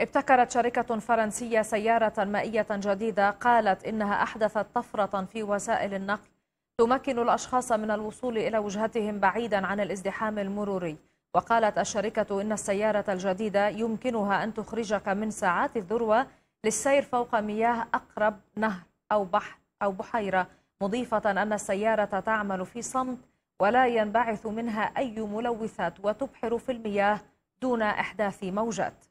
ابتكرت شركة فرنسية سيارة مائية جديدة قالت إنها أحدثت طفرة في وسائل النقل تمكن الأشخاص من الوصول إلى وجهتهم بعيدا عن الازدحام المروري وقالت الشركة إن السيارة الجديدة يمكنها أن تخرجك من ساعات الذروة للسير فوق مياه أقرب نهر أو بحر أو بحيرة مضيفة أن السيارة تعمل في صمت ولا ينبعث منها أي ملوثات وتبحر في المياه دون إحداث موجات